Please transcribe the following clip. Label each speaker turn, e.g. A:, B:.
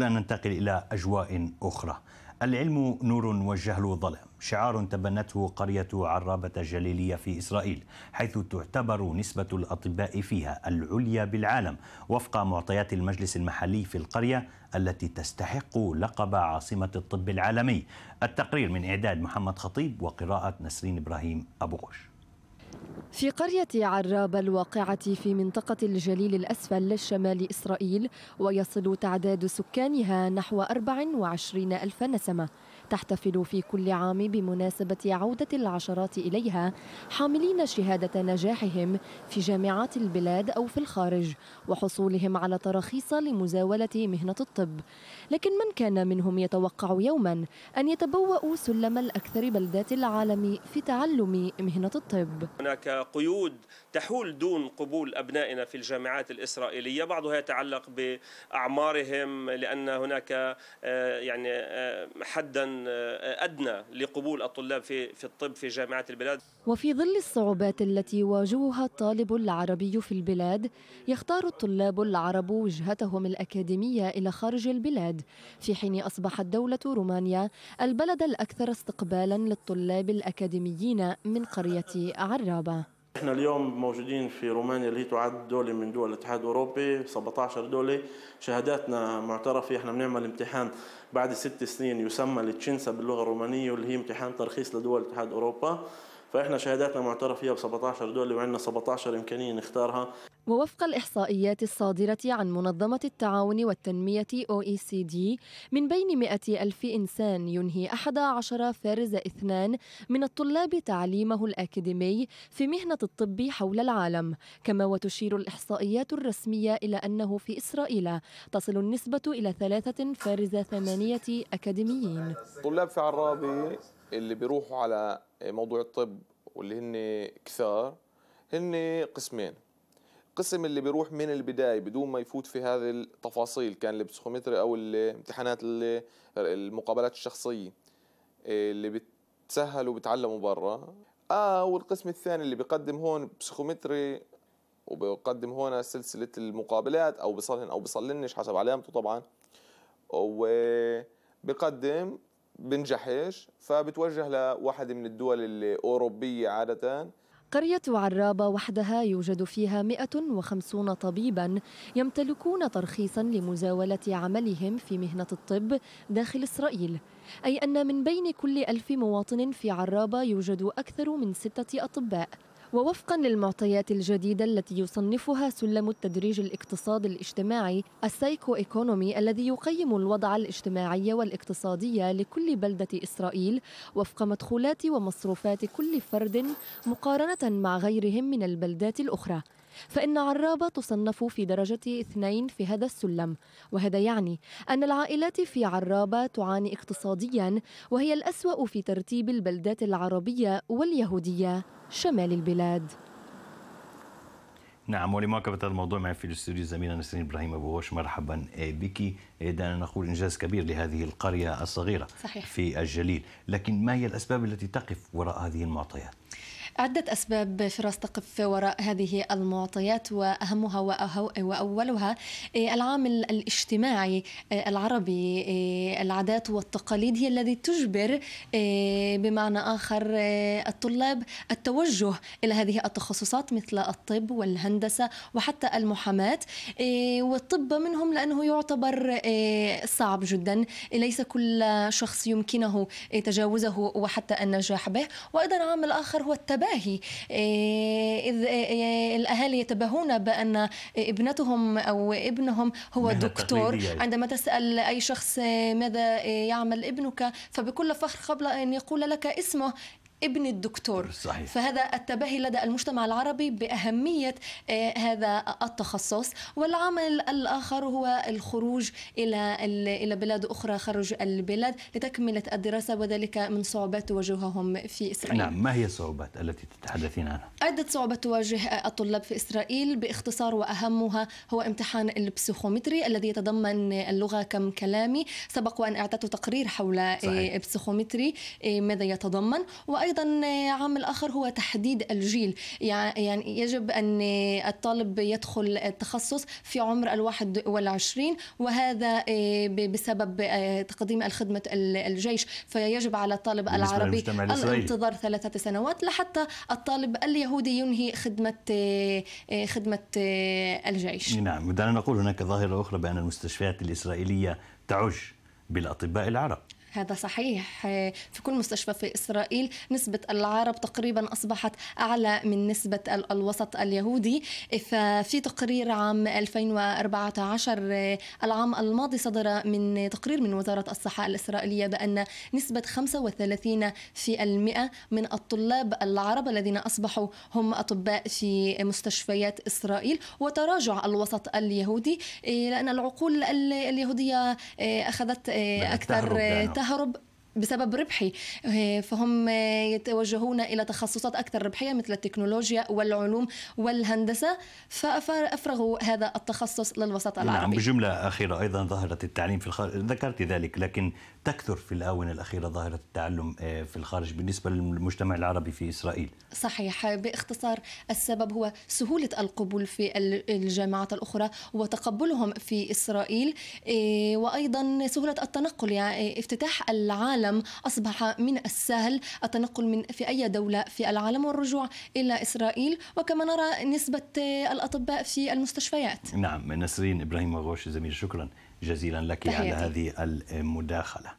A: لا ننتقل إلى أجواء أخرى العلم نور والجهل ظلام شعار تبنته قرية عرابة الجليلية في إسرائيل حيث تعتبر نسبة الأطباء فيها العليا بالعالم وفق معطيات المجلس المحلي في القرية التي تستحق لقب عاصمة الطب العالمي التقرير من إعداد محمد خطيب وقراءة نسرين إبراهيم أبو غوش
B: في قرية عراب الواقعة في منطقة الجليل الأسفل شمال إسرائيل ويصل تعداد سكانها نحو 24 ألف نسمة تحتفل في كل عام بمناسبة عودة العشرات إليها حاملين شهادة نجاحهم في جامعات البلاد أو في الخارج وحصولهم على تراخيص لمزاولة مهنة الطب لكن من كان منهم يتوقع يوما أن يتبوأوا سلم الأكثر بلدات العالم في تعلم مهنة الطب
A: هناك قيود تحول دون قبول أبنائنا في الجامعات الإسرائيلية بعضها يتعلق بأعمارهم لأن هناك آه، يعني آه، حدا آه، أدنى لقبول الطلاب في في الطب في جامعات البلاد
B: وفي ظل الصعوبات التي يواجهها الطالب العربي في البلاد يختار الطلاب العرب وجهتهم الأكاديمية إلى خارج البلاد في حين أصبحت دولة رومانيا البلد الأكثر استقبالا للطلاب الأكاديميين من قرية عرابة
A: احنا اليوم موجودين في رومانيا اللي هي تعد دولة من دول الاتحاد الاوروبي 17 دولة شهاداتنا معترفة احنا بنعمل امتحان بعد ست سنين يسمى التشنسا باللغة الرومانية واللي هي امتحان ترخيص لدول اتحاد اوروبا فإحنا شهاداتنا معترف فيها ب 17 دولة وعندنا 17 إمكانية نختارها
B: ووفق الإحصائيات الصادرة عن منظمة التعاون والتنمية او اي سي دي من بين 100 ألف إنسان ينهي 11 فارز اثنان من الطلاب تعليمه الأكاديمي في مهنة الطب حول العالم كما وتشير الإحصائيات الرسمية إلى أنه في إسرائيل تصل النسبة إلى ثلاثة فارز ثمانية أكاديميين طلاب في عرابي اللي بيروحوا على موضوع الطب واللي هن كثار هن قسمين قسم اللي بيروح من البداية بدون ما يفوت في هذه التفاصيل كان البسخومتري أو الامتحانات المقابلات الشخصية إيه، اللي بتسهلوا وبتعلموا برا أو آه، القسم الثاني اللي بيقدم هون بسخومتري وبقدم هون سلسلة المقابلات أو بصلهن أو بصلنش حسب علامته طبعا وبقدم بنجحش فبتوجه لواحد من الدول الأوروبية عادة قرية عرابة وحدها يوجد فيها 150 طبيبا يمتلكون ترخيصا لمزاولة عملهم في مهنة الطب داخل إسرائيل أي أن من بين كل ألف مواطن في عرابة يوجد أكثر من ستة أطباء ووفقا للمعطيات الجديدة التي يصنفها سلم التدريج الاقتصادي الاجتماعي السايكو إيكونومي الذي يقيم الوضع الاجتماعي والاقتصادي لكل بلدة إسرائيل وفق مدخولات ومصروفات كل فرد مقارنة مع غيرهم من البلدات الأخرى فإن عرابة تصنف في درجة اثنين في هذا السلم وهذا يعني أن العائلات في عرابة تعاني اقتصاديا وهي الأسوأ في ترتيب البلدات العربية واليهودية شمال البلاد
A: نعم ولمواكبة هذا الموضوع معي في الاستوديو زميلنا نسرين إبراهيم أبو غوش مرحبا آه، بك آه، دعنا نقول إنجاز كبير لهذه القرية الصغيرة صحيح. في الجليل لكن ما هي الأسباب التي تقف وراء هذه المعطيات؟
B: عدة أسباب فراس تقف وراء هذه المعطيات وأهمها وأولها إيه، العامل الاجتماعي إيه، العربي إيه، العادات والتقاليد هي الذي تجبر بمعنى آخر الطلاب التوجه إلى هذه التخصصات مثل الطب والهندسة وحتى المحاماة والطب منهم لأنه يعتبر صعب جدا ليس كل شخص يمكنه تجاوزه وحتى النجاح به وأيضا عامل آخر هو التبع الملاهي إذ آه، الأهالي يتبهون بأن ابنتهم أو ابنهم هو دكتور عندما تسأل أي شخص ماذا يعمل ابنك فبكل فخر قبل أن يقول لك اسمه ابن الدكتور صحيح. فهذا التباهي لدى المجتمع العربي بأهمية آه، هذا التخصص والعمل الآخر هو الخروج إلى إلى بلاد أخرى خارج البلاد لتكملة الدراسة وذلك من صعوبات تواجههم في إسرائيل نعم
A: ما هي الصعوبات التي تتحدثين عنها؟
B: عدة صعوبات تواجه الطلاب في إسرائيل باختصار وأهمها هو امتحان البسيخومتري الذي يتضمن اللغة كم كلامي سبق وأن أعطيت تقرير حول آه، صحيح. بسيخومتري آه، ماذا يتضمن وأيضا وايضا آه، عامل اخر هو تحديد الجيل يعني يجب ان آه، الطالب يدخل التخصص في عمر الواحد والعشرين وهذا آه، بسبب تقديم الخدمة الجيش فيجب على الطالب العربي الانتظار ثلاثة سنوات لحتى الطالب اليهودي ينهي خدمة خدمة الجيش نعم
A: دعنا نقول هناك ظاهرة أخرى بأن المستشفيات الإسرائيلية تعج بالأطباء العرب
B: هذا صحيح في كل مستشفى في إسرائيل نسبة العرب تقريبا أصبحت أعلى من نسبة الوسط اليهودي ففي تقرير عام 2014 العام الماضي صدر من تقرير من وزارة الصحة الإسرائيلية بأن نسبة 35 في المئة من الطلاب العرب الذين أصبحوا هم أطباء في مستشفيات إسرائيل وتراجع الوسط اليهودي إيه، لأن العقول اليهودية إيه، أخذت إيه، أكثر تهرب أهرب بسبب ربحي آه، فهم يتوجهون الى تخصصات اكثر ربحيه مثل التكنولوجيا والعلوم والهندسه فافرغوا هذا التخصص للوسط نعم، العربي. نعم
A: بجمله اخيره ايضا ظهرت التعليم في الخارج ذكرت ذلك لكن تكثر في الآونة الأخيرة ظاهرة التعلم آه، في الخارج بالنسبة للمجتمع العربي في إسرائيل
B: صحيح باختصار السبب هو سهولة القبول في الجامعات الأخرى وتقبلهم في إسرائيل آه، وأيضا سهولة التنقل يعني آه، افتتاح العالم أصبح من السهل التنقل من في أي دولة في العالم والرجوع إلى إسرائيل وكما نرى نسبة الأطباء في المستشفيات
A: نعم نسرين إبراهيم غوش زميل شكرا جزيلا لك على هذه المداخله